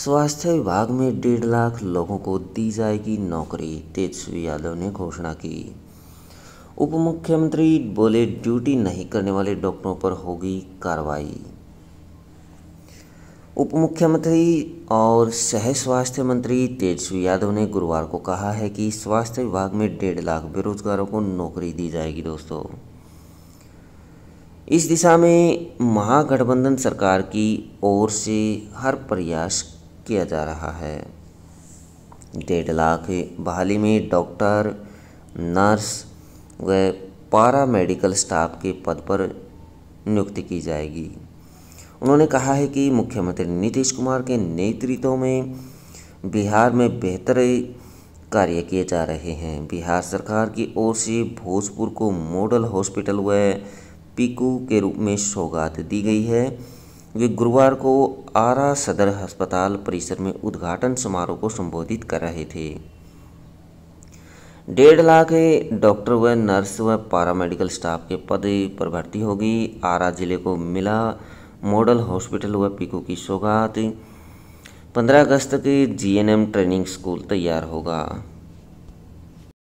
स्वास्थ्य विभाग में डेढ़ लाख लोगों को दी जाएगी नौकरी तेजस्वी यादव ने घोषणा की उप मुख्यमंत्री बोले ड्यूटी नहीं करने वाले डॉक्टरों पर होगी कार्रवाई उप मुख्यमंत्री और सह स्वास्थ्य मंत्री तेजस्वी यादव ने गुरुवार को कहा है कि स्वास्थ्य विभाग में डेढ़ लाख बेरोजगारों को नौकरी दी जाएगी दोस्तों इस दिशा में महागठबंधन सरकार की ओर से हर प्रयास किया जा रहा है डेढ़ लाख बहाली में डॉक्टर नर्स व पारा मेडिकल स्टाफ के पद पर नियुक्ति की जाएगी उन्होंने कहा है कि मुख्यमंत्री नीतीश कुमार के नेतृत्व में बिहार में बेहतर कार्य किए जा रहे हैं बिहार सरकार की ओर से भोजपुर को मॉडल हॉस्पिटल व पीकू के रूप में सौगात दी गई है वे गुरुवार को आरा सदर अस्पताल परिसर में उद्घाटन समारोह को संबोधित कर रहे थे डेढ़ लाख डॉक्टर व नर्स व पारामेडिकल स्टाफ के पद पर भर्ती होगी आरा जिले को मिला मॉडल हॉस्पिटल व पीकू की सौगात पंद्रह अगस्त के जीएनएम ट्रेनिंग स्कूल तैयार होगा